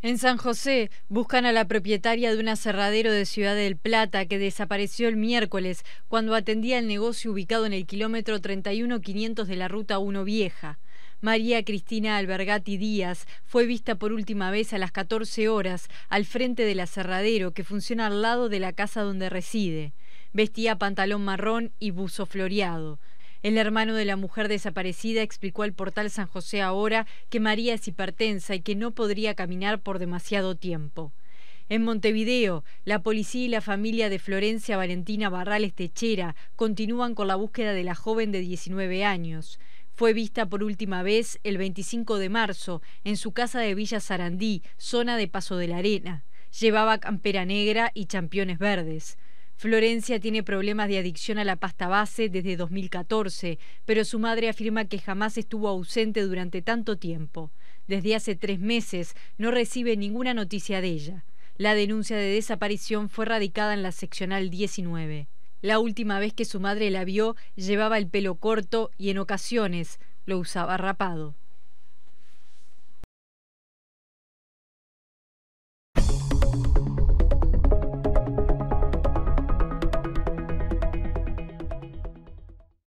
En San José buscan a la propietaria de un aserradero de Ciudad del Plata que desapareció el miércoles cuando atendía el negocio ubicado en el kilómetro 31500 de la ruta 1 Vieja. María Cristina Albergati Díaz fue vista por última vez a las 14 horas al frente del aserradero que funciona al lado de la casa donde reside. Vestía pantalón marrón y buzo floreado. El hermano de la mujer desaparecida explicó al portal San José ahora que María es hipertensa y que no podría caminar por demasiado tiempo. En Montevideo, la policía y la familia de Florencia Valentina Barrales Techera continúan con la búsqueda de la joven de 19 años. Fue vista por última vez el 25 de marzo en su casa de Villa Sarandí, zona de Paso de la Arena. Llevaba campera negra y championes verdes. Florencia tiene problemas de adicción a la pasta base desde 2014, pero su madre afirma que jamás estuvo ausente durante tanto tiempo. Desde hace tres meses no recibe ninguna noticia de ella. La denuncia de desaparición fue radicada en la seccional 19. La última vez que su madre la vio llevaba el pelo corto y en ocasiones lo usaba rapado.